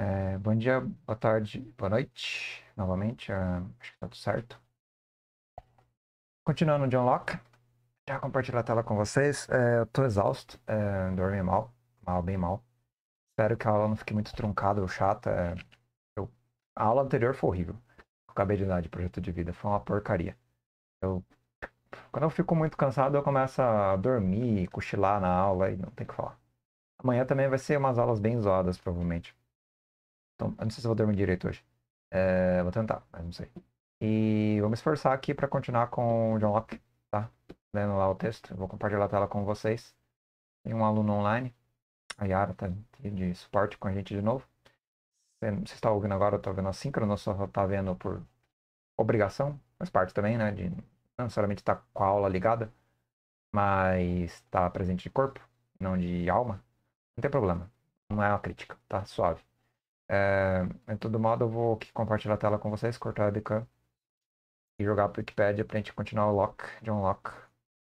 É, bom dia, boa tarde, boa noite, novamente, uh, acho que tá tudo certo. Continuando John Locke, já compartilhar a tela com vocês, é, eu tô exausto, é, dormi mal, mal, bem mal. Espero que a aula não fique muito truncada ou chata, é, eu, a aula anterior foi horrível, eu acabei de dar de projeto de vida, foi uma porcaria. Eu, quando eu fico muito cansado, eu começo a dormir, cochilar na aula e não tem o que falar. Amanhã também vai ser umas aulas bem zoadas, provavelmente. Então, eu não sei se vou dormir direito hoje. É, vou tentar, mas não sei. E vamos esforçar aqui para continuar com o John Locke, tá? Lendo lá o texto. vou compartilhar a tela com vocês. Tem um aluno online. A Yara tá de suporte com a gente de novo. Você está ouvindo agora, eu estou vendo assíncrono, só tá vendo por obrigação. Faz parte também, né? De não necessariamente estar tá com a aula ligada, mas está presente de corpo, não de alma. Não tem problema. Não é uma crítica, tá? Suave. É, em todo modo, eu vou compartilhar a tela com vocês, cortar a decan e jogar para o Wikipedia para a gente continuar o lock de lock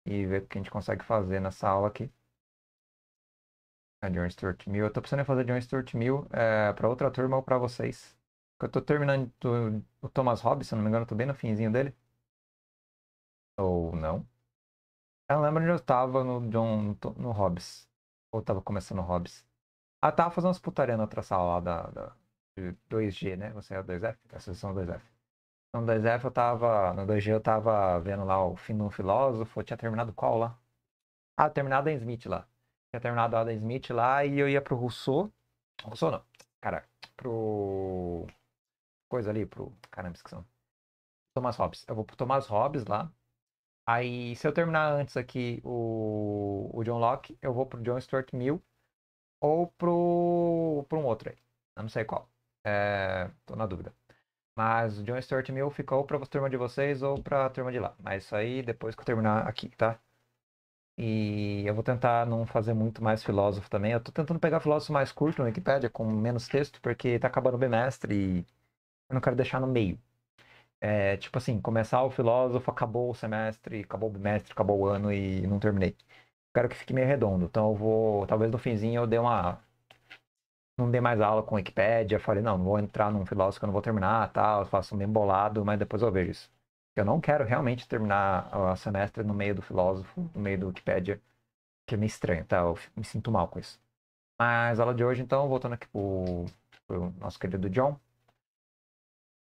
e ver o que a gente consegue fazer nessa aula aqui. A é, John Stuart Mill. Eu estou precisando fazer John Stuart Mill é, para outra turma ou para vocês. Eu estou terminando o Thomas Hobbes, se não me engano, estou bem no finzinho dele. Ou não. Eu lembro onde eu estava no, no, no Hobbes. Ou estava começando o Hobbes. Ela ah, tava fazendo umas putaria na outra sala lá da, da 2G, né? Você é o 2F? essa sessão 2F. No 2F eu tava. No 2G eu tava vendo lá o fim um filósofo. tinha terminado qual lá? Ah, terminado Adam Smith lá. Tinha terminado Adam Smith lá e eu ia pro Rousseau. Rousseau não. Cara, pro. Coisa ali, pro. Caramba, esqueci. Thomas Hobbes. Eu vou pro Thomas Hobbes lá. Aí, se eu terminar antes aqui o, o John Locke, eu vou pro John Stuart Mill ou pro, pro um outro aí. Eu não sei qual. É, tô na dúvida. Mas o John Stuart Mill ficou pra turma de vocês ou pra turma de lá. Mas isso aí depois que eu terminar aqui, tá? E eu vou tentar não fazer muito mais filósofo também. Eu tô tentando pegar filósofo mais curto no Wikipedia, com menos texto, porque tá acabando o bimestre e eu não quero deixar no meio. É, tipo assim, começar o filósofo, acabou o semestre, acabou o bimestre, acabou o ano e não terminei quero que fique meio redondo. Então eu vou, talvez no finzinho eu dê uma não dei mais aula com Wikipédia, falei, não, não vou entrar num filósofo que eu não vou terminar, tal, eu faço um bem bolado, mas depois eu vejo isso. Eu não quero realmente terminar o semestre no meio do filósofo, no meio do Wikipédia, que é meio estranho, tá? Eu me sinto mal com isso. Mas a aula de hoje, então, voltando aqui pro, pro nosso querido John,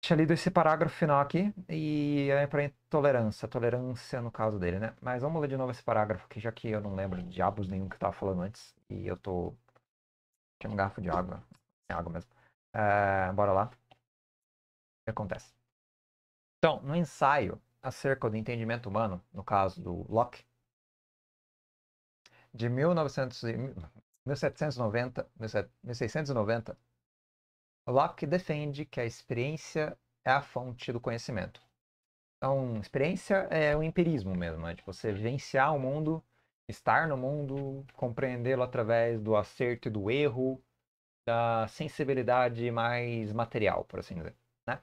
tinha lido esse parágrafo final aqui e é para intolerância, tolerância no caso dele, né? Mas vamos ler de novo esse parágrafo aqui, já que eu não lembro de diabos nenhum que eu tava falando antes e eu tô. Tinha um garfo de água, é água mesmo. É, bora lá. O que acontece? Então, no ensaio acerca do entendimento humano, no caso do Locke, de 1900, 1790, 1690 Locke defende que a experiência é a fonte do conhecimento. Então, experiência é o um empirismo mesmo, é né? de tipo, você vivenciar o mundo, estar no mundo, compreendê-lo através do acerto e do erro, da sensibilidade mais material, por assim dizer. Né?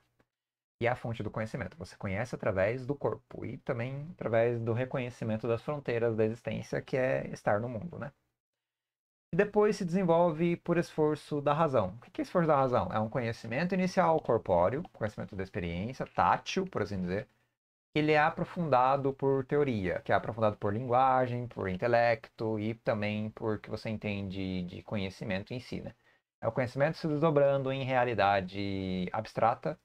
E é a fonte do conhecimento. Você conhece através do corpo e também através do reconhecimento das fronteiras da existência, que é estar no mundo. Né? e depois se desenvolve por esforço da razão. O que é esforço da razão? É um conhecimento inicial corpóreo, conhecimento da experiência, tátil, por assim dizer. Ele é aprofundado por teoria, que é aprofundado por linguagem, por intelecto e também por que você entende de conhecimento em si. Né? É o conhecimento se desdobrando em realidade abstrata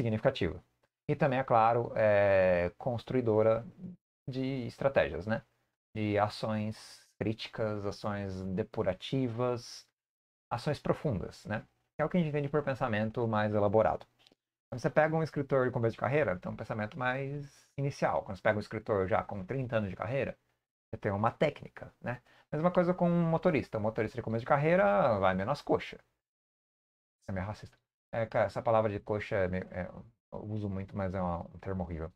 significativa. E também, é claro, é construidora de estratégias, né? de ações críticas, ações depurativas, ações profundas, né? É o que a gente entende por pensamento mais elaborado. Quando então, você pega um escritor de começo de carreira, tem um pensamento mais inicial. Quando você pega um escritor já com 30 anos de carreira, você tem uma técnica, né? Mesma coisa com um motorista. Um motorista de começo de carreira vai menos coxa. Isso é meio racista. É, essa palavra de coxa é meio, é, eu uso muito, mas é um termo horrível.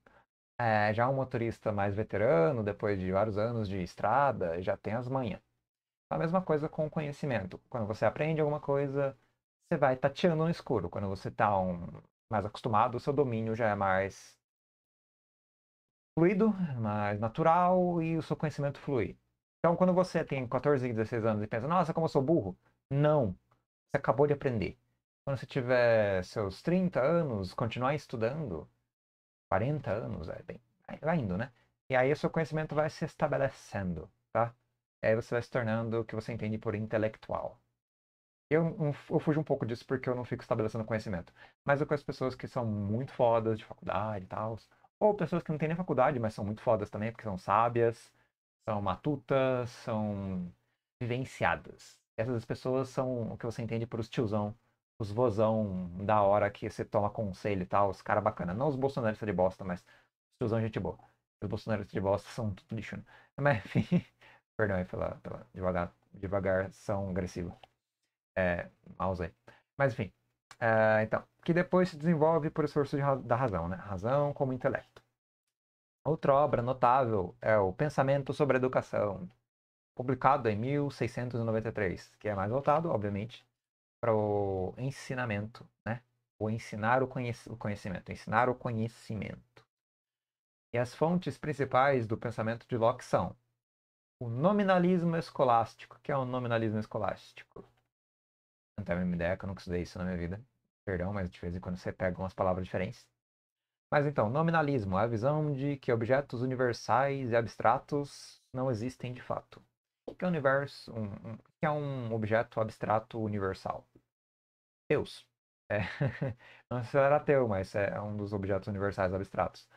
É, já um motorista mais veterano, depois de vários anos de estrada, já tem as manhas. A mesma coisa com o conhecimento. Quando você aprende alguma coisa, você vai tateando no escuro. Quando você está um, mais acostumado, o seu domínio já é mais fluido, mais natural e o seu conhecimento flui. Então, quando você tem 14, 16 anos e pensa, nossa, como eu sou burro, não. Você acabou de aprender. Quando você tiver seus 30 anos, continuar estudando, 40 anos, é bem, vai indo, né? E aí o seu conhecimento vai se estabelecendo, tá? E aí você vai se tornando o que você entende por intelectual. Eu, eu fujo um pouco disso porque eu não fico estabelecendo conhecimento. Mas eu conheço pessoas que são muito fodas de faculdade e tal. Ou pessoas que não têm nem faculdade, mas são muito fodas também, porque são sábias, são matutas, são vivenciadas. Essas pessoas são o que você entende por os tiozão os vozão da hora que você toma conselho e tal, os caras bacana. Não os bolsonaristas de bosta, mas os tiozão gente boa. Os bolsonaristas de bosta são tudo lixo. Né? Mas enfim, perdão aí pela, pela devagar, devagar são agressivo. É, maus aí. Mas enfim, é, então, que depois se desenvolve por esforço da razão, né? Razão como intelecto. Outra obra notável é o Pensamento sobre a Educação, publicado em 1693, que é mais voltado, obviamente, para o ensinamento, né? Ou ensinar o, conhec o conhecimento, ensinar o conhecimento. E as fontes principais do pensamento de Locke são o nominalismo escolástico. O que é o nominalismo escolástico? Não tenho a mesma ideia, que eu nunca estudei isso na minha vida. Perdão, mas de vez em quando você pega umas palavras diferentes. Mas então, nominalismo, é a visão de que objetos universais e abstratos não existem de fato. O que é, universo, um, um, que é um objeto abstrato universal? Deus, É, não era teu, mas é um dos objetos universais abstratos.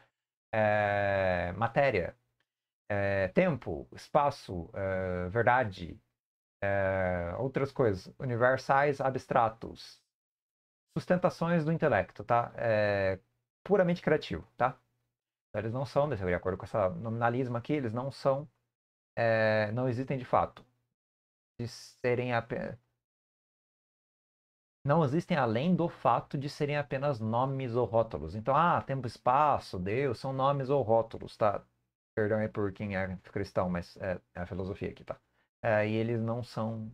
É, matéria, é, tempo, espaço, eh, verdade, outras coisas universais abstratos. Sustentações do intelecto, tá? puramente criativo, tá? Então, eles não são, de acordo com essa nominalismo aqui, eles não são, não existem de fato. De serem apenas não existem além do fato de serem apenas nomes ou rótulos. Então, ah, tempo, espaço, Deus, são nomes ou rótulos, tá? Perdão aí por quem é cristão, mas é, é, a filosofia aqui, tá? É, e eles não são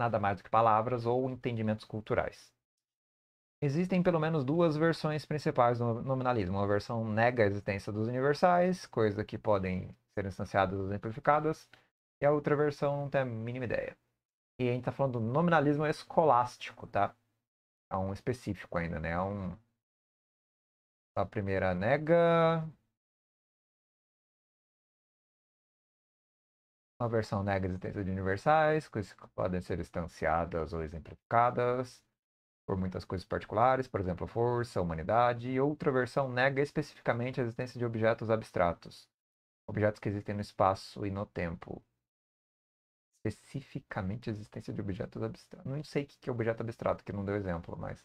nada mais do que palavras ou entendimentos culturais. Existem pelo menos duas versões principais do nominalismo. Uma versão nega a existência dos universais, coisas que podem ser instanciadas ou exemplificadas, e a outra versão não tem a mínima ideia. E a gente está falando do nominalismo escolástico, tá? É um específico ainda, né? É um... A primeira nega. uma versão nega a existência de universais, coisas que podem ser instanciadas ou exemplificadas por muitas coisas particulares, por exemplo, força, humanidade, e outra versão nega especificamente a existência de objetos abstratos, objetos que existem no espaço e no tempo, especificamente a existência de objetos abstratos. Não sei o que é objeto abstrato, que não deu exemplo, mas.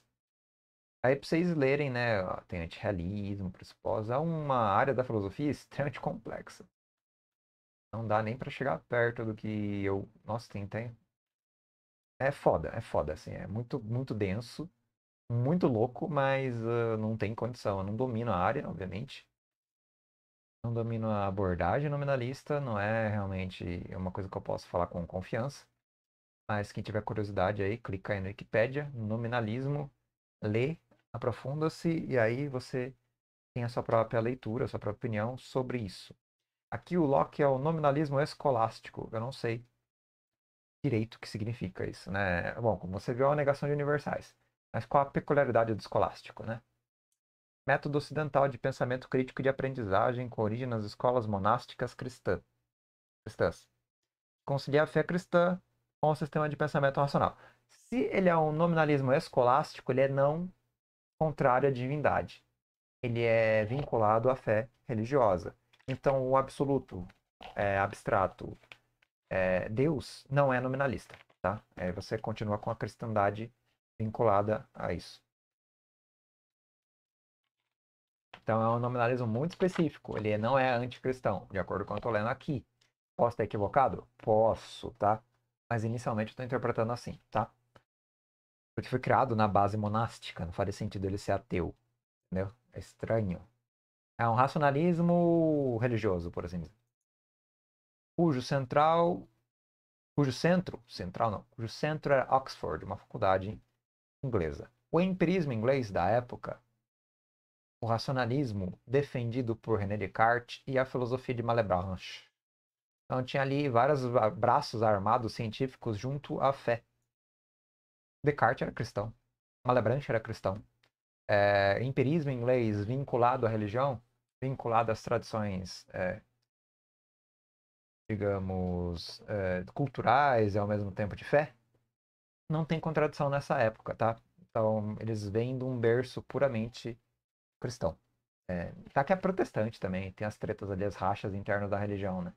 Aí pra vocês lerem, né? Tem antirrealismo, pressuposto. É uma área da filosofia extremamente complexa. Não dá nem para chegar perto do que eu. Nossa, tem, tem. É foda, é foda, assim. É muito, muito denso, muito louco, mas uh, não tem condição. Eu não domino a área, obviamente não domino a abordagem nominalista, não é realmente uma coisa que eu posso falar com confiança. Mas quem tiver curiosidade aí, clica aí no Wikipédia, nominalismo, lê, aprofunda-se e aí você tem a sua própria leitura, a sua própria opinião sobre isso. Aqui o Locke é o nominalismo escolástico. Eu não sei direito o que significa isso, né? Bom, como você viu, é uma negação de universais. Mas qual a peculiaridade do escolástico, né? método ocidental de pensamento crítico e de aprendizagem com origem nas escolas monásticas cristã, cristãs. Conciliar a fé cristã com o sistema de pensamento racional. Se ele é um nominalismo escolástico, ele é não contrário à divindade. Ele é vinculado à fé religiosa. Então, o absoluto, é, abstrato, é, Deus, não é nominalista. Tá? Aí é, você continua com a cristandade vinculada a isso. Então é um nominalismo muito específico. Ele não é anticristão, de acordo com o que eu estou lendo aqui. Posso estar equivocado? Posso, tá? Mas inicialmente eu estou interpretando assim, tá? Porque foi criado na base monástica, não faria sentido ele ser ateu, entendeu? É estranho. É um racionalismo religioso, por assim dizer. Cujo central. Cujo centro. Central não. Cujo centro era Oxford, uma faculdade inglesa. O empirismo inglês da época o racionalismo defendido por René Descartes e a filosofia de Malebranche. Então tinha ali vários braços armados científicos junto à fé. Descartes era cristão, Malebranche era cristão. É, empirismo inglês vinculado à religião, vinculado às tradições, é, digamos, é, culturais e ao mesmo tempo de fé, não tem contradição nessa época, tá? Então eles vêm de um berço puramente cristão. É, tá que é protestante também, tem as tretas ali, as rachas internas da religião, né?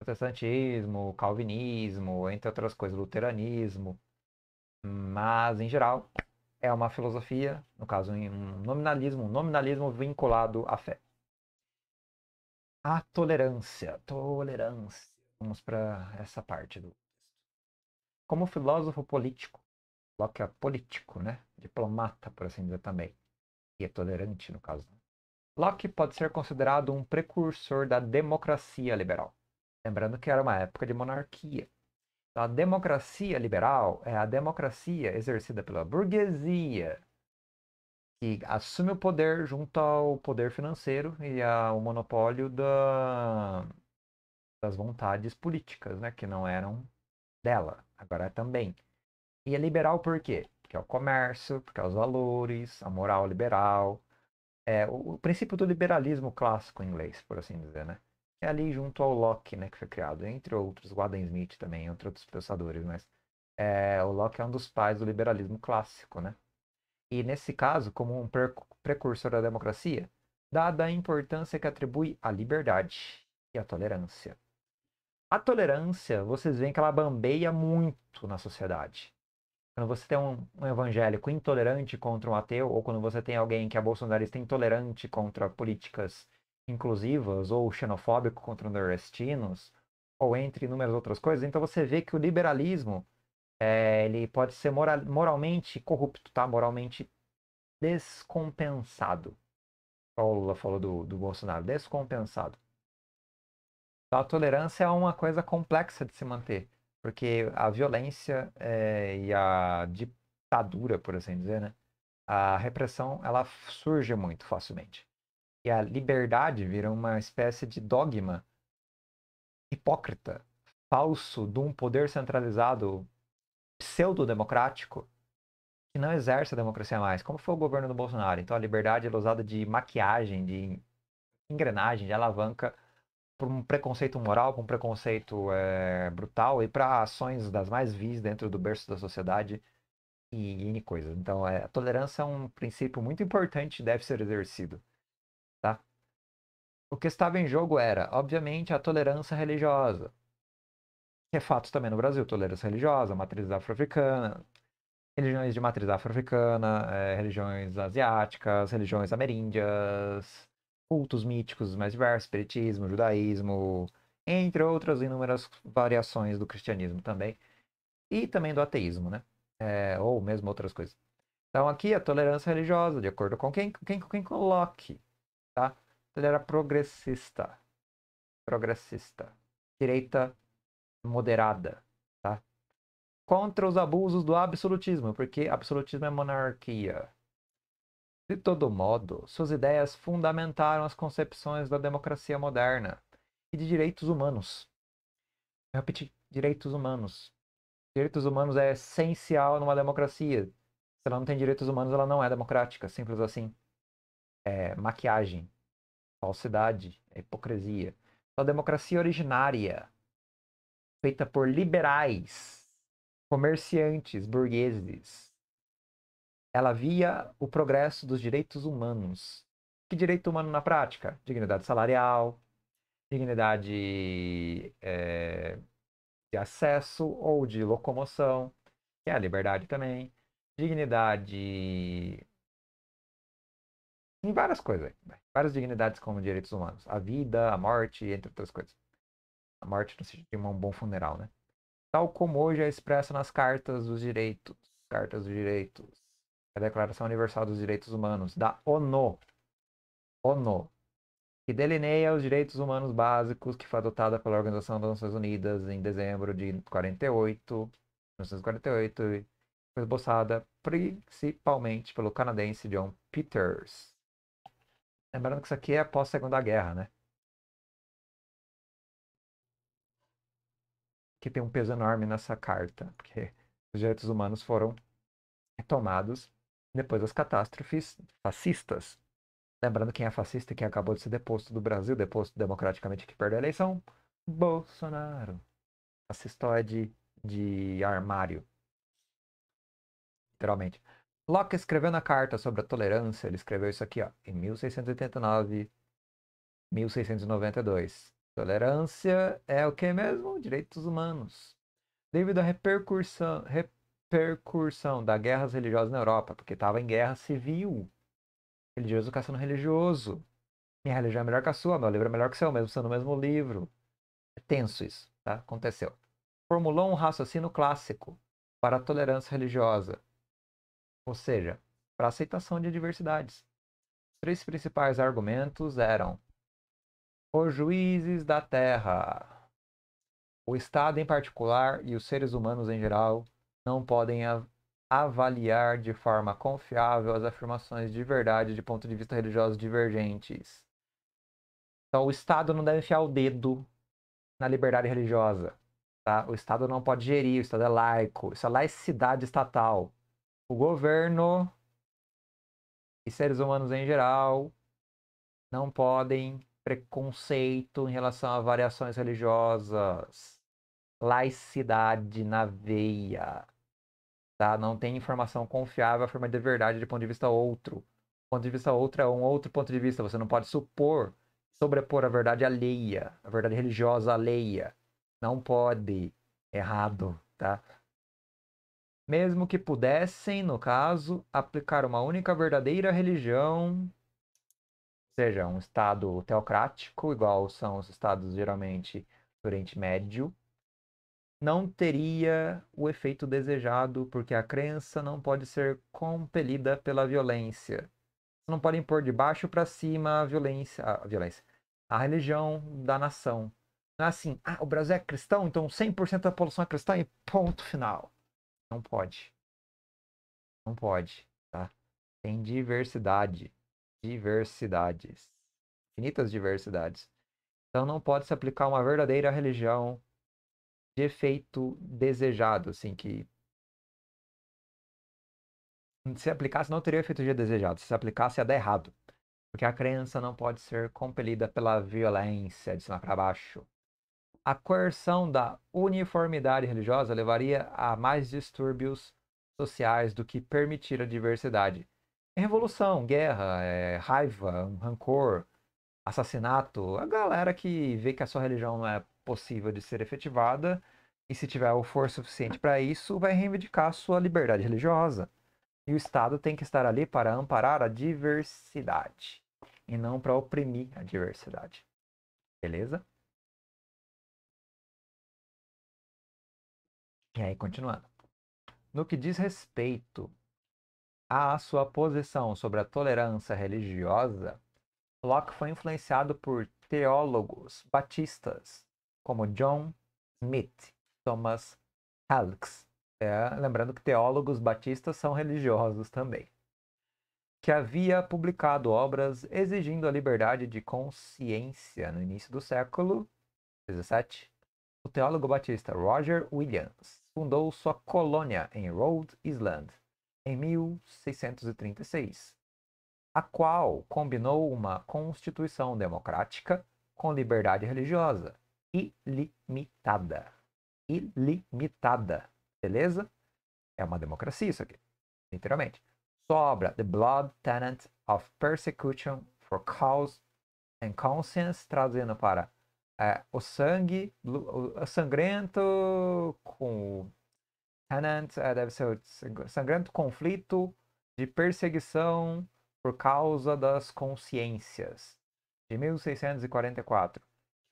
Protestantismo, calvinismo, entre outras coisas, luteranismo. Mas, em geral, é uma filosofia, no caso, um nominalismo, um nominalismo vinculado à fé. A tolerância, tolerância. Vamos para essa parte do texto. Como filósofo político, Locke é político, né? Diplomata, por assim dizer também e é tolerante, no caso. Locke pode ser considerado um precursor da democracia liberal. Lembrando que era uma época de monarquia. Então, a democracia liberal é a democracia exercida pela burguesia, que assume o poder junto ao poder financeiro e ao monopólio da... das vontades políticas, né? que não eram dela, agora é também. E é liberal por quê? que é o comércio, porque é os valores, a moral liberal, é, o, o, princípio do liberalismo clássico inglês, por assim dizer, né? É ali junto ao Locke, né, que foi criado, entre outros, o Adam Smith também, entre outros pensadores, mas é, o Locke é um dos pais do liberalismo clássico, né? E nesse caso, como um precursor da democracia, dada a importância que atribui à liberdade e à tolerância. A tolerância, vocês veem que ela bambeia muito na sociedade. Quando você tem um, um, evangélico intolerante contra um ateu, ou quando você tem alguém que é bolsonarista intolerante contra políticas inclusivas, ou xenofóbico contra nordestinos, ou entre inúmeras outras coisas, então você vê que o liberalismo é, ele pode ser moral, moralmente corrupto, tá? Moralmente descompensado. O Lula falou do, do Bolsonaro, descompensado. Então, a tolerância é uma coisa complexa de se manter. Porque a violência é, e a ditadura, por assim dizer, né? a repressão ela surge muito facilmente. E a liberdade vira uma espécie de dogma hipócrita, falso, de um poder centralizado pseudo-democrático que não exerce a democracia mais, como foi o governo do Bolsonaro. Então a liberdade é usada de maquiagem, de engrenagem, de alavanca por um preconceito moral, por um preconceito é, brutal e para ações das mais vis dentro do berço da sociedade e N coisas. Então, é, a tolerância é um princípio muito importante e deve ser exercido. Tá? O que estava em jogo era, obviamente, a tolerância religiosa, que é fato também no Brasil: tolerância religiosa, matriz afro-africana, religiões de matriz afro-africana, é, religiões asiáticas, religiões ameríndias, cultos míticos mais diversos, espiritismo, judaísmo, entre outras inúmeras variações do cristianismo também, e também do ateísmo, né? É, ou mesmo outras coisas. Então aqui a tolerância religiosa, de acordo com quem, quem, quem coloque, tá? Ele era progressista, progressista, direita moderada, tá? Contra os abusos do absolutismo, porque absolutismo é monarquia, de todo modo, suas ideias fundamentaram as concepções da democracia moderna e de direitos humanos. Eu repeti, direitos humanos. Direitos humanos é essencial numa democracia. Se ela não tem direitos humanos, ela não é democrática, simples assim. É maquiagem, falsidade, é hipocrisia. A democracia originária, feita por liberais, comerciantes, burgueses, ela via o progresso dos direitos humanos. Que direito humano na prática? Dignidade salarial, dignidade é, de acesso ou de locomoção, que é a liberdade também, dignidade em várias coisas, várias dignidades como direitos humanos, a vida, a morte, entre outras coisas. A morte no sentido de um bom funeral, né? Tal como hoje é expressa nas cartas dos direitos, cartas dos direitos a Declaração Universal dos Direitos Humanos, da ONU, ONU, que delineia os direitos humanos básicos, que foi adotada pela Organização das Nações Unidas em dezembro de 48, 1948, e foi esboçada principalmente pelo canadense John Peters. Lembrando que isso aqui é após a Segunda Guerra, né? Que tem um peso enorme nessa carta, porque os direitos humanos foram retomados depois das catástrofes fascistas. Lembrando quem é fascista e quem acabou de ser deposto do Brasil, deposto democraticamente que perdeu a eleição, Bolsonaro. Essa de, de armário. Literalmente. Locke escreveu na carta sobre a tolerância, ele escreveu isso aqui, ó, em 1689, 1692. Tolerância é o que mesmo? Direitos humanos. Devido à repercussão, rep repercussão das guerras religiosas na Europa, porque estava em guerra civil. Religioso caçando religioso. Minha religião é melhor que a sua, meu livro é melhor que o seu, mesmo sendo o mesmo livro. É tenso isso, tá? Aconteceu. Formulou um raciocínio clássico para a tolerância religiosa, ou seja, para a aceitação de diversidades. três principais argumentos eram os juízes da terra, o Estado em particular e os seres humanos em geral não podem avaliar de forma confiável as afirmações de verdade de ponto de vista religioso divergentes. Então, o Estado não deve enfiar o dedo na liberdade religiosa. Tá? O Estado não pode gerir, o Estado é laico. Isso é laicidade estatal. O governo e seres humanos em geral não podem preconceito em relação a variações religiosas. Laicidade na veia. Tá? Não tem informação confiável, forma é de verdade de ponto de vista outro. Ponto de vista outro é um outro ponto de vista. Você não pode supor, sobrepor a verdade alheia, a verdade religiosa alheia. Não pode. Errado, tá? Mesmo que pudessem, no caso, aplicar uma única verdadeira religião seja um estado teocrático, igual são os estados geralmente do Oriente Médio, não teria o efeito desejado, porque a crença não pode ser compelida pela violência. Não podem pôr de baixo para cima a violência, a violência, a religião da nação. Não é assim, ah, o Brasil é cristão, então 100% da população é cristã e ponto final. Não pode. Não pode, tá? Tem diversidade, diversidades, infinitas diversidades. Então não pode se aplicar uma verdadeira religião de efeito desejado, assim, que se aplicasse não teria efeito de desejado, se aplicasse ia dar errado. Porque a crença não pode ser compelida pela violência, de cima para baixo. A coerção da uniformidade religiosa levaria a mais distúrbios sociais do que permitir a diversidade. Revolução, guerra, é, raiva, rancor, assassinato, a galera que vê que a sua religião não é possível de ser efetivada, e se tiver o for suficiente para isso, vai reivindicar sua liberdade religiosa. E o Estado tem que estar ali para amparar a diversidade, e não para oprimir a diversidade. Beleza? E aí, continuando. No que diz respeito à sua posição sobre a tolerância religiosa, Locke foi influenciado por teólogos batistas como John Smith, Thomas Halks. É, lembrando que teólogos batistas são religiosos também. Que havia publicado obras exigindo a liberdade de consciência no início do século XVII. O teólogo batista Roger Williams fundou sua colônia em Rhode Island em 1636, a qual combinou uma constituição democrática com liberdade religiosa, ilimitada. Ilimitada. Beleza? É uma democracia isso aqui. Literalmente. Sobra The Blood Tenant of Persecution for Cause and Conscience, trazendo para é, o sangue o sangrento com tenant é, deve ser o sangrento conflito de perseguição por causa das consciências de 1644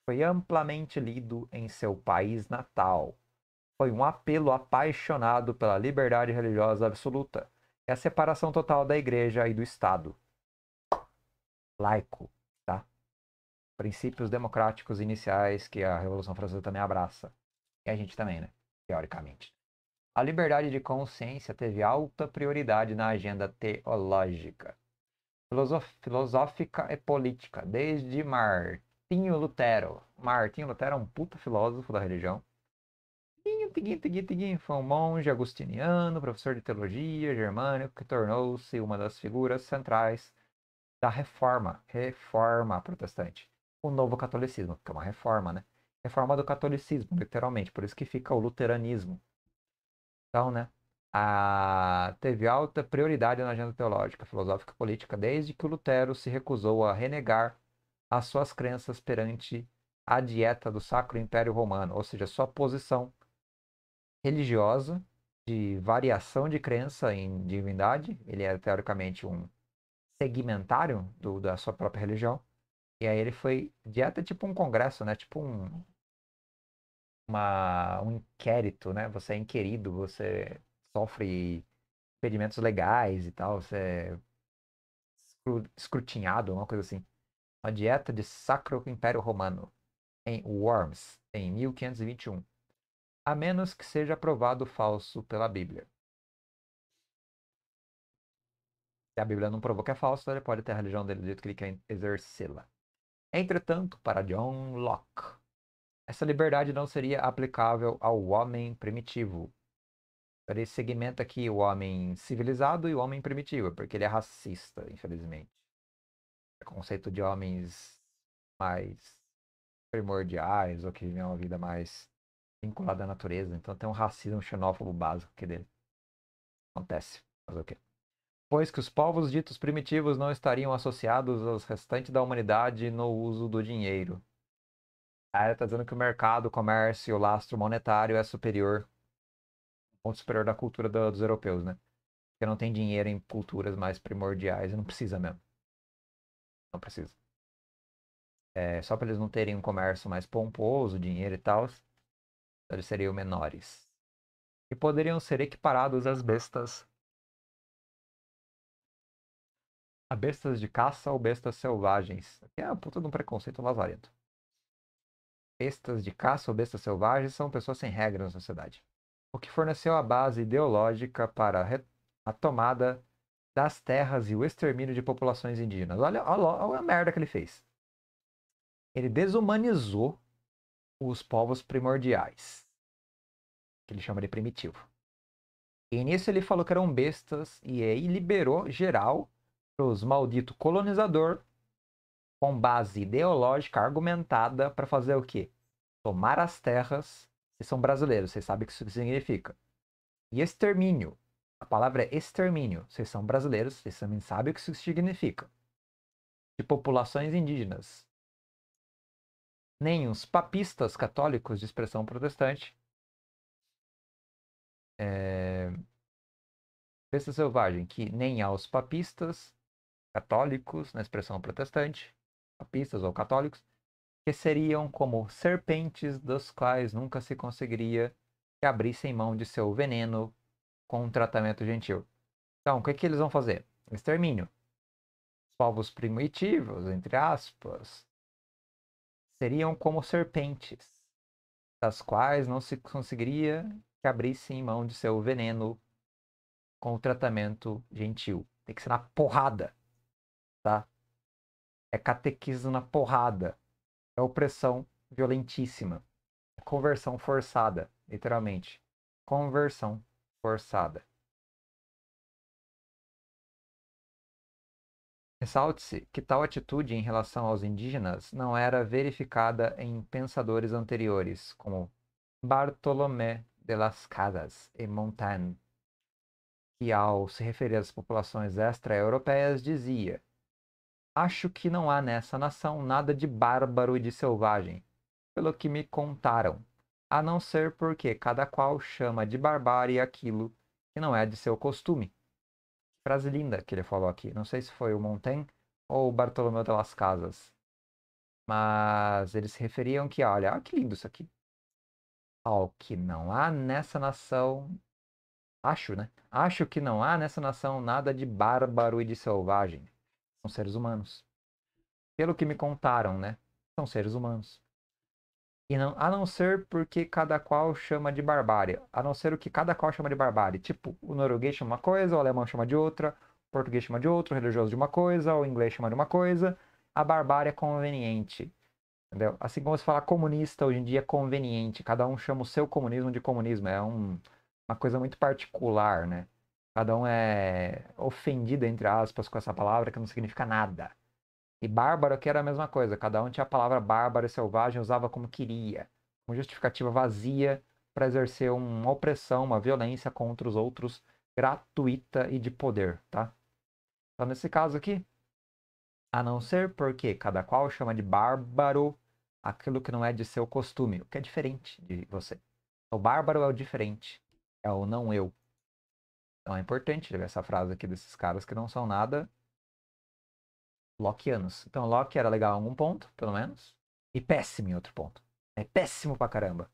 foi amplamente lido em seu país natal. Foi um apelo apaixonado pela liberdade religiosa absoluta e a separação total da igreja e do Estado. Laico, tá? Princípios democráticos iniciais que a Revolução Francesa também abraça. E a gente também, né? Teoricamente. A liberdade de consciência teve alta prioridade na agenda teológica, filosófica e política desde Marx Martinho Lutero. Martinho Lutero é um puta filósofo da religião. Tiguinho, tiguinho, tiguinho, tiguinho. Foi um monge agustiniano, professor de teologia germânico, que tornou-se uma das figuras centrais da reforma, reforma protestante. O novo catolicismo, porque é uma reforma, né? Reforma do catolicismo, literalmente. Por isso que fica o luteranismo. Então, né? A... Teve alta prioridade na agenda teológica, filosófica e política desde que o Lutero se recusou a renegar as suas crenças perante a dieta do Sacro Império Romano, ou seja, sua posição religiosa de variação de crença em divindade. Ele é teoricamente um segmentário do, da sua própria religião. E aí ele foi dieta é tipo um congresso, né? Tipo um uma, um inquérito, né? Você é inquirido, você sofre impedimentos legais e tal, você é escrutinhado, uma coisa assim uma dieta de Sacro Império Romano, em Worms, em 1521, a menos que seja provado falso pela Bíblia. Se a Bíblia não provou que é falso, ele pode ter a religião dele do jeito que ele quer exercê-la. Entretanto, para John Locke, essa liberdade não seria aplicável ao homem primitivo. Ele segmenta aqui o homem civilizado e o homem primitivo, porque ele é racista, infelizmente conceito de homens mais primordiais ou que vivem uma vida mais vinculada à natureza. Então tem um racismo xenófobo básico aqui dele. Acontece. Fazer o quê? Pois que os povos ditos primitivos não estariam associados aos restantes da humanidade no uso do dinheiro. A área está dizendo que o mercado, o comércio e o lastro monetário é superior, um ponto superior da cultura do, dos europeus, né? Porque não tem dinheiro em culturas mais primordiais e não precisa mesmo não precisa. É, só para eles não terem um comércio mais pomposo, dinheiro e tal, eles seriam menores. E poderiam ser equiparados às bestas. A bestas de caça ou bestas selvagens. Aqui é a puta de um preconceito lazarento. Bestas de caça ou bestas selvagens são pessoas sem regras na sociedade. O que forneceu a base ideológica para a tomada das terras e o extermínio de populações indígenas. Olha, olha, olha a merda que ele fez. Ele desumanizou os povos primordiais, que ele chama de primitivo. E nisso ele falou que eram bestas e aí liberou geral para os malditos colonizador com base ideológica argumentada para fazer o quê? Tomar as terras. Vocês são brasileiros, vocês sabem o que isso significa. E extermínio, a palavra é extermínio. Vocês são brasileiros, vocês também sabem o que isso significa. De populações indígenas. Nem os papistas católicos de expressão protestante. É... Besta selvagem, que nem aos papistas católicos, na expressão protestante, papistas ou católicos, que seriam como serpentes dos quais nunca se conseguiria que abrissem mão de seu veneno com um tratamento gentil. Então, o que, que eles vão fazer? Extermínio. Os povos primitivos, entre aspas, seriam como serpentes, das quais não se conseguiria que abrissem mão de seu veneno com o tratamento gentil. Tem que ser na porrada, tá? É catequismo na porrada. É opressão violentíssima. É conversão forçada, literalmente. Conversão forçada. Ressalte-se que tal atitude em relação aos indígenas não era verificada em pensadores anteriores, como Bartolomé de las Casas e Montaigne, que, ao se referir às populações extra-europeias, dizia: Acho que não há nessa nação nada de bárbaro e de selvagem, pelo que me contaram a não ser porque cada qual chama de barbárie aquilo que não é de seu costume. Frase linda que ele falou aqui. Não sei se foi o Montaigne ou o Bartolomeu de las Casas. Mas eles se referiam que, olha, que lindo isso aqui. Ao que não há nessa nação. Acho, né? Acho que não há nessa nação nada de bárbaro e de selvagem. São seres humanos. Pelo que me contaram, né? São seres humanos. E não, a não ser porque cada qual chama de barbárie. A não ser o que cada qual chama de barbárie. Tipo, o norueguês chama uma coisa, o alemão chama de outra, o português chama de outro, o religioso de uma coisa, o inglês chama de uma coisa. A barbárie é conveniente. Entendeu? Assim como você falar comunista, hoje em dia é conveniente. Cada um chama o seu comunismo de comunismo. É um, uma coisa muito particular, né? Cada um é ofendido, entre aspas, com essa palavra que não significa nada. E bárbaro aqui era a mesma coisa, cada um tinha a palavra bárbaro e selvagem, usava como queria, uma justificativa vazia para exercer uma opressão, uma violência contra os outros gratuita e de poder, tá? Então, nesse caso aqui, a não ser porque cada qual chama de bárbaro aquilo que não é de seu costume, o que é diferente de você. O bárbaro é o diferente, é o não eu. Então é importante ver essa frase aqui desses caras que não são nada Lockeanos. Então, Locke era legal em um ponto, pelo menos, e péssimo em outro ponto. É péssimo pra caramba.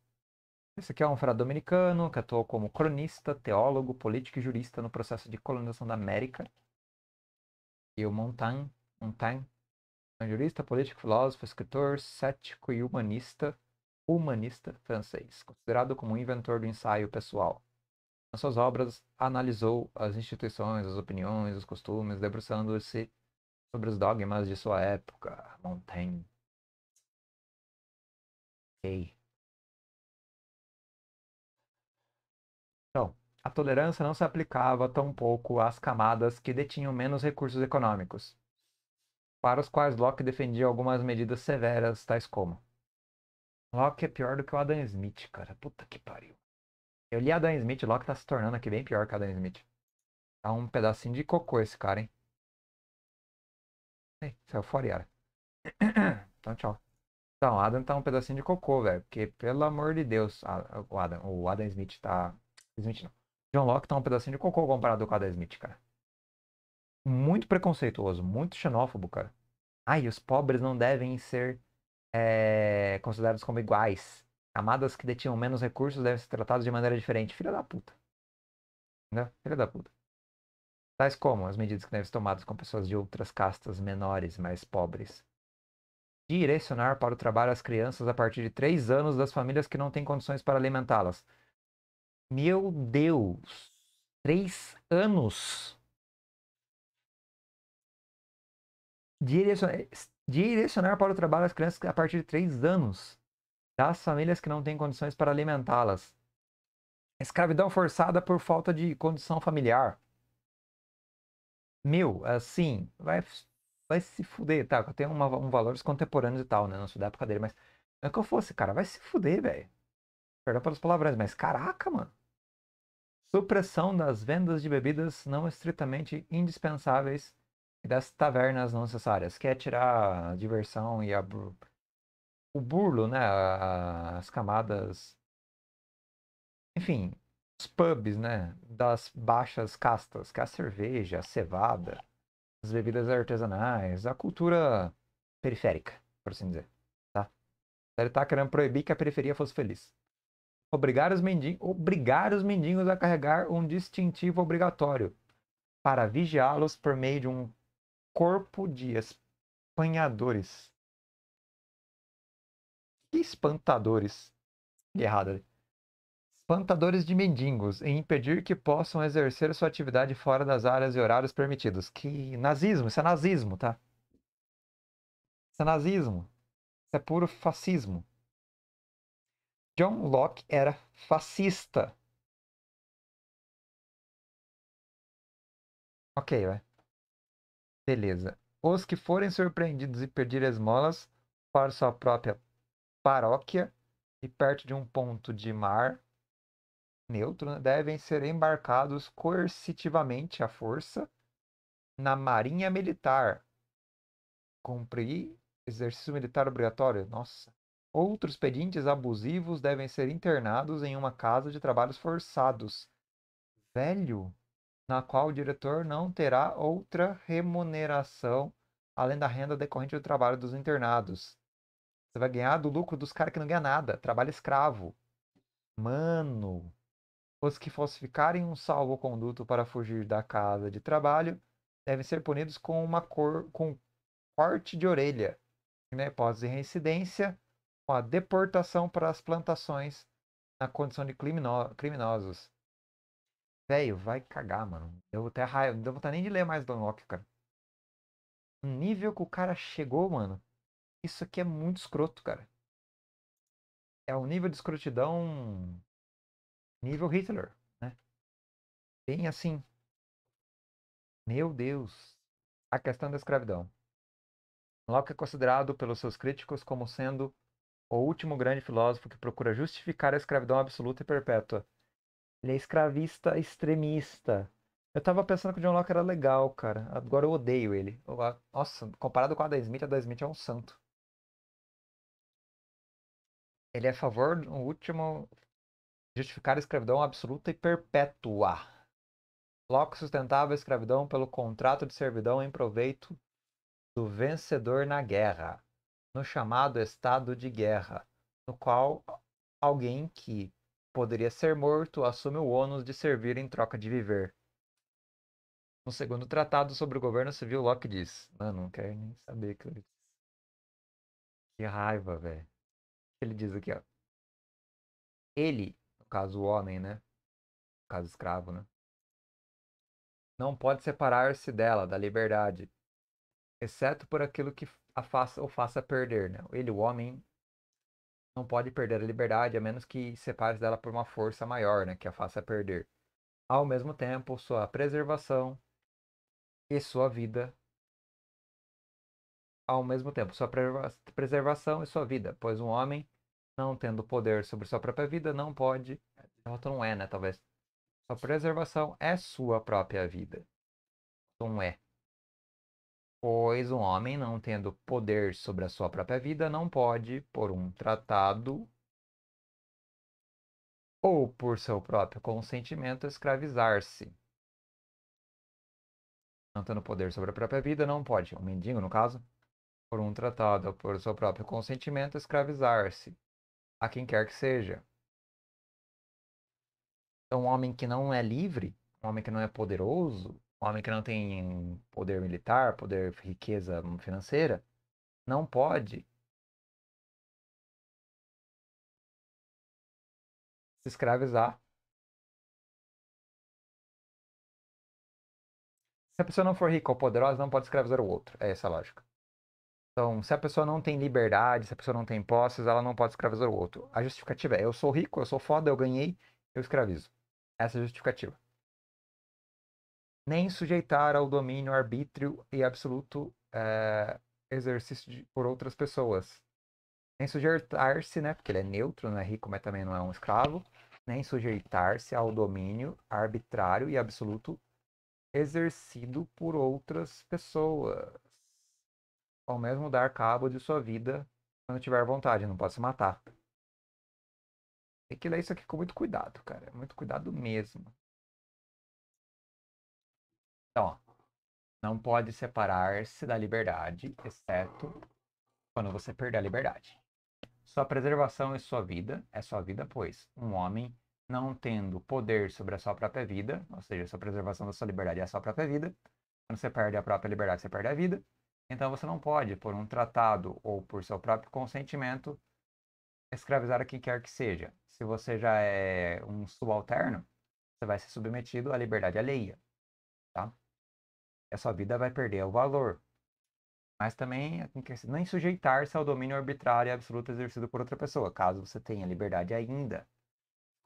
Esse aqui é um frade dominicano que atuou como cronista, teólogo, político e jurista no processo de colonização da América. E o Montaigne, Montaigne é um jurista, político, filósofo, escritor, cético e humanista, humanista francês, considerado como um inventor do ensaio pessoal. Nas suas obras, analisou as instituições, as opiniões, os costumes, debruçando-se sobre os dogmas de sua época, Montaigne. Ok. Então, a tolerância não se aplicava tão pouco às camadas que detinham menos recursos econômicos, para os quais Locke defendia algumas medidas severas, tais como. Locke é pior do que o Adam Smith, cara. Puta que pariu. Eu li Adam Smith, Locke tá se tornando aqui bem pior que Adam Smith. Tá um pedacinho de cocô esse cara, hein? É, saiu fora, Yara. então, tchau. Então, o Adam tá um pedacinho de cocô, velho. Porque, pelo amor de Deus, o Adam, o Adam Smith tá. Smith não. John Locke tá um pedacinho de cocô comparado com o Adam Smith, cara. Muito preconceituoso, muito xenófobo, cara. Ai, os pobres não devem ser é, considerados como iguais. Camadas que detinham menos recursos devem ser tratadas de maneira diferente. Filha da puta. Entendeu? Filha da puta tais como as medidas que devem ser tomadas com pessoas de outras castas menores, mais pobres. Direcionar para o trabalho as crianças a partir de 3 anos das famílias que não têm condições para alimentá-las. Meu Deus! 3 anos! Direcionar, para o trabalho as crianças a partir de 3 anos das famílias que não têm condições para alimentá-las. Escravidão forçada por falta de condição familiar mil assim, vai, vai se fuder, tá? Eu tenho uma, um valores contemporâneos e tal, né? Não sou da época dele, mas. é que eu fosse, cara, vai se fuder, velho. Perdão pelas palavras mas caraca, mano. Supressão das vendas de bebidas não estritamente indispensáveis e das tavernas não necessárias. Quer é tirar a diversão e a bur... o burlo, né? As camadas. Enfim, os pubs, né? Das baixas castas, que é a cerveja, a cevada, as bebidas artesanais, a cultura periférica, por assim dizer. Tá? Ele tá querendo proibir que a periferia fosse feliz. Obrigar os, mendigos, obrigar os mendigos a carregar um distintivo obrigatório para vigiá-los por meio de um corpo de espanhadores. Que espantadores. De errado ali. Né? plantadores de mendigos e impedir que possam exercer sua atividade fora das áreas e horários permitidos. Que nazismo, isso é nazismo, tá? Isso é nazismo. Isso é puro fascismo. John Locke era fascista. Ok, vai. Beleza. Os que forem surpreendidos e pedir esmolas para sua própria paróquia e perto de um ponto de mar neutro né, devem ser embarcados coercitivamente à força na Marinha Militar. Cumprir exercício militar obrigatório? Nossa. Outros pedintes abusivos devem ser internados em uma casa de trabalhos forçados. Velho, na qual o diretor não terá outra remuneração além da renda decorrente do trabalho dos internados. Você vai ganhar do lucro dos caras que não ganham nada, trabalho escravo. Mano, os que falsificarem um salvo-conduto para fugir da casa de trabalho devem ser punidos com uma cor, com corte de orelha. Na né, hipótese de reincidência, com a deportação para as plantações na condição de criminosos. Velho, vai cagar, mano. Eu vou ter raiva, não vou vontade nem de ler mais Don Locke, cara. O nível que o cara chegou, mano. Isso aqui é muito escroto, cara. É um nível de escrotidão Nível Hitler, né? Bem assim. Meu Deus. A questão da escravidão. Locke é considerado pelos seus críticos como sendo o último grande filósofo que procura justificar a escravidão absoluta e perpétua. Ele é escravista extremista. Eu tava pensando que o John Locke era legal, cara. Agora eu odeio ele. Nossa, comparado com a da Smith, a da Smith é um santo. Ele é a favor do último justificar a escravidão absoluta e perpétua. Locke sustentava a escravidão pelo contrato de servidão em proveito do vencedor na guerra, no chamado estado de guerra, no qual alguém que poderia ser morto assume o ônus de servir em troca de viver. No segundo tratado sobre o governo civil, Locke diz: Mano, não quero nem saber que Que raiva, velho. Ele diz aqui, ó. Ele no caso, o homem, né? No caso, escravo, né? Não pode separar-se dela, da liberdade, exceto por aquilo que a faça ou faça perder, né? Ele, o homem, não pode perder a liberdade, a menos que separe-se dela por uma força maior, né? Que a faça perder. Ao mesmo tempo, sua preservação e sua vida ao mesmo tempo sua preservação e sua vida, pois um homem não tendo poder sobre sua própria vida, não pode. Então é, não é, né? Talvez. Sua preservação é sua própria vida. Não é. Pois um homem, não tendo poder sobre a sua própria vida, não pode, por um tratado ou por seu próprio consentimento, escravizar-se. Não tendo poder sobre a própria vida, não pode, um mendigo no caso, por um tratado ou por seu próprio consentimento, escravizar-se a quem quer que seja. Então, um homem que não é livre, um homem que não é poderoso, um homem que não tem poder militar, poder riqueza financeira, não pode se escravizar. Se a pessoa não for rica ou poderosa, não pode escravizar o outro. É essa a lógica. Então, se a pessoa não tem liberdade, se a pessoa não tem posses, ela não pode escravizar o outro. A justificativa é: eu sou rico, eu sou foda, eu ganhei, eu escravizo. Essa é a justificativa. Nem sujeitar ao domínio arbítrio e absoluto é, exercício de, por outras pessoas. Nem sujeitar-se, né? Porque ele é neutro, não é rico, mas também não é um escravo. Nem sujeitar-se ao domínio arbitrário e absoluto exercido por outras pessoas ao mesmo dar cabo de sua vida quando tiver vontade, não pode se matar. Tem que ler isso aqui com muito cuidado, cara. Muito cuidado mesmo. Então, ó. Não pode separar-se da liberdade, exceto quando você perder a liberdade. Sua preservação e sua vida é sua vida, pois um homem não tendo poder sobre a sua própria vida, ou seja, sua preservação da sua liberdade é a sua própria vida. Quando você perde a própria liberdade, você perde a vida. Então você não pode, por um tratado ou por seu próprio consentimento, escravizar a quem quer que seja. Se você já é um subalterno, você vai ser submetido à liberdade alheia, tá? E a sua vida vai perder o valor. Mas também assim, nem sujeitar-se ao domínio arbitrário e absoluto exercido por outra pessoa, caso você tenha liberdade ainda,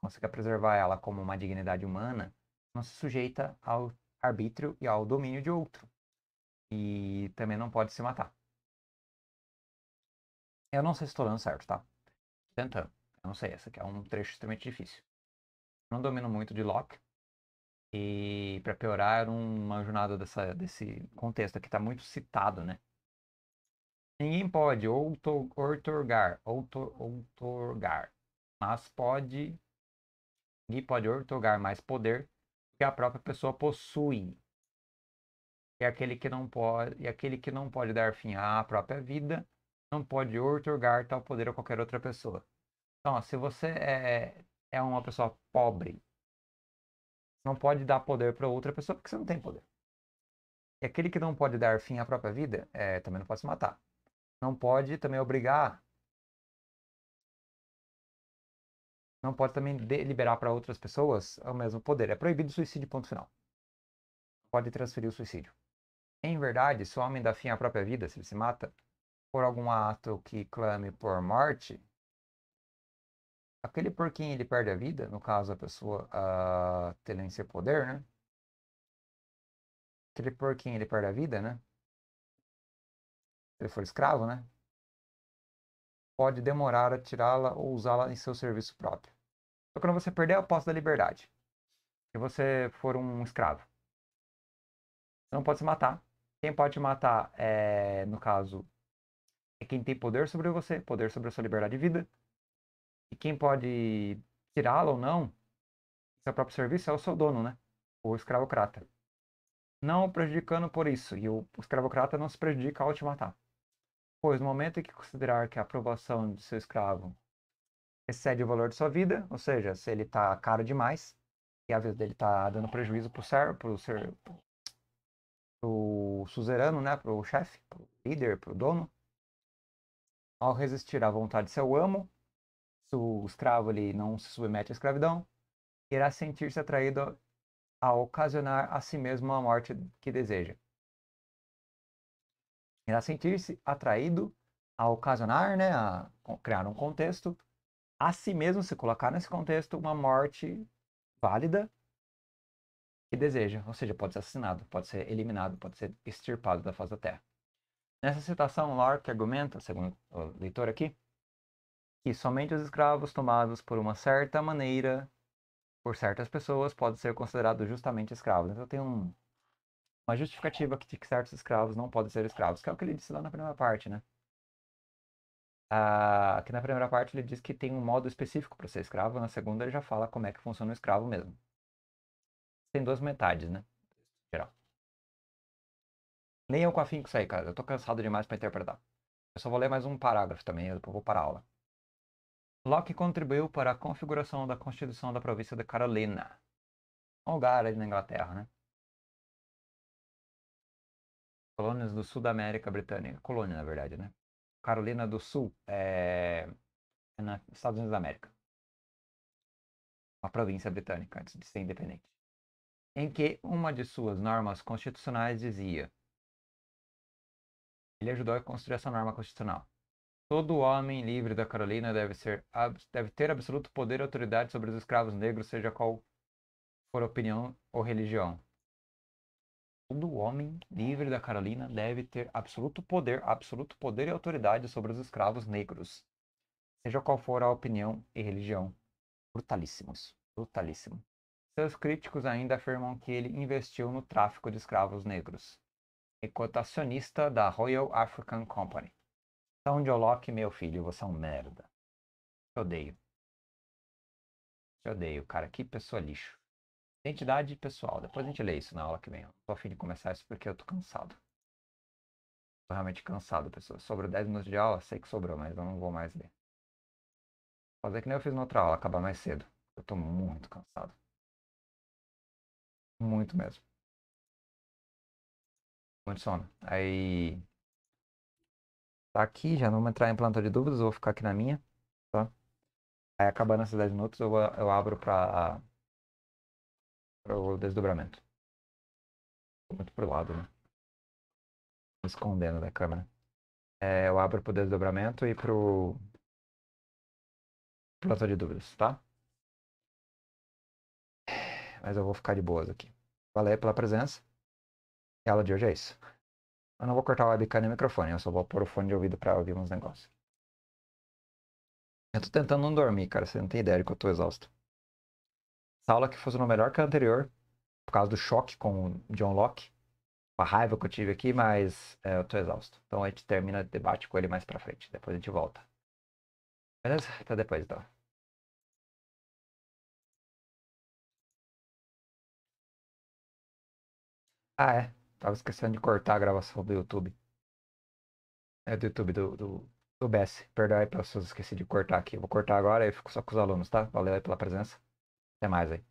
consiga preservar ela como uma dignidade humana, não se sujeita ao arbítrio e ao domínio de outro. E também não pode se matar. Eu não sei se estou dando certo, tá? Tentando. Eu não sei, essa aqui é um trecho extremamente difícil. Não domino muito de Locke. E para piorar, uma jornada dessa, desse contexto aqui está muito citado, né? Ninguém pode outorgar, outorgar, mas pode. Ninguém pode outorgar mais poder que a própria pessoa possui e é aquele que não pode, e é aquele que não pode dar fim à própria vida, não pode otorgar tal poder a qualquer outra pessoa. Então, ó, se você é, é uma pessoa pobre, não pode dar poder para outra pessoa porque você não tem poder. E aquele que não pode dar fim à própria vida, é, também não pode se matar. Não pode também obrigar. Não pode também liberar para outras pessoas o mesmo poder. É proibido o suicídio, ponto final. Pode transferir o suicídio. Em verdade, se o homem dá fim à própria vida, se ele se mata, por algum ato que clame por morte, aquele por quem ele perde a vida, no caso a pessoa a em seu poder, né? Aquele por quem ele perde a vida, né? Se ele for escravo, né? Pode demorar a tirá-la ou usá-la em seu serviço próprio. Então, quando você perder a posse da liberdade, se você for um escravo, você não pode se matar, quem pode matar, é, no caso, é quem tem poder sobre você, poder sobre a sua liberdade de vida. E quem pode tirá-la ou não, seu próprio serviço, é o seu dono, né? O escravocrata. Não prejudicando por isso, e o escravocrata não se prejudica ao te matar. Pois no momento em que considerar que a aprovação de seu escravo excede o valor de sua vida, ou seja, se ele está caro demais e a vida dele está dando prejuízo para o ser, pro ser, suzerano, né, para o chefe, para o líder, para o dono. Ao resistir à vontade de seu amo, se o escravo ele não se submete à escravidão, irá sentir-se atraído a ocasionar a si mesmo a morte que deseja. Irá sentir-se atraído a ocasionar, né, a criar um contexto, a si mesmo se colocar nesse contexto uma morte válida que deseja, ou seja, pode ser assassinado, pode ser eliminado, pode ser extirpado da face da Terra. Nessa citação, Locke argumenta, segundo o leitor aqui, que somente os escravos tomados por uma certa maneira por certas pessoas podem ser considerados justamente escravos. Então tem um, uma justificativa que, que certos escravos não podem ser escravos, que é o que ele disse lá na primeira parte, né? Ah, na primeira parte ele diz que tem um modo específico para ser escravo, na segunda ele já fala como é que funciona o escravo mesmo tem duas metades, né? Geral. Nem eu com afinco sair, cara. Eu tô cansado demais para interpretar. Eu só vou ler mais um parágrafo também, eu vou para a aula. Locke contribuiu para a configuração da Constituição da província de Carolina. Um lugar ali na Inglaterra, né? Colônias do Sul da América Britânica. Colônia, na verdade, né? Carolina do Sul é, é Estados Unidos da América. Uma província britânica antes de ser independente em que uma de suas normas constitucionais dizia: Ele ajudou a construir essa norma constitucional. Todo homem livre da Carolina deve, ser, deve ter absoluto poder e autoridade sobre os escravos negros, seja qual for opinião ou religião. Todo homem livre da Carolina deve ter absoluto poder, absoluto poder e autoridade sobre os escravos negros, seja qual for a opinião e religião. Brutalíssimos, brutalíssimo. Seus críticos ainda afirmam que ele investiu no tráfico de escravos negros. E cotacionista da Royal African Company. Então, Joloque, meu filho, você é um merda. Te odeio. Te odeio, cara. Que pessoa lixo. Identidade pessoal. Depois a gente lê isso na aula que vem. Eu a fim de começar isso porque eu tô cansado. Tô realmente cansado, pessoal. Sobrou 10 minutos de aula? Sei que sobrou, mas eu não vou mais ler. Fazer que nem eu fiz na outra aula, acabar mais cedo. Eu tô muito cansado. Muito mesmo. Muito sono. Aí. Tá aqui, já não vou entrar em plantão de dúvidas, vou ficar aqui na minha. Tá? Aí acabando esses 10 minutos, eu, eu abro pra. pra o desdobramento. Tô muito pro lado, né? Me escondendo da câmera. É, eu abro pro desdobramento e pro. plantão de dúvidas, tá? mas eu vou ficar de boas aqui. Valeu pela presença. E a aula de hoje é isso. Eu não vou cortar o webcam nem o microfone, eu só vou pôr o fone de ouvido pra ouvir uns negócios. Eu tô tentando não dormir, cara, você não tem ideia de que eu tô exausto. Essa aula que funcionou melhor que a anterior, por causa do choque com o John Locke, a raiva que eu tive aqui, mas é, eu tô exausto. Então a gente termina o debate com ele mais pra frente, depois a gente volta. Beleza? Até depois então. Ah, é. Tava esquecendo de cortar a gravação do YouTube. É do YouTube, do, do, do BS. Perdão aí, pessoas, esqueci de cortar aqui. Vou cortar agora e fico só com os alunos, tá? Valeu aí pela presença. Até mais aí.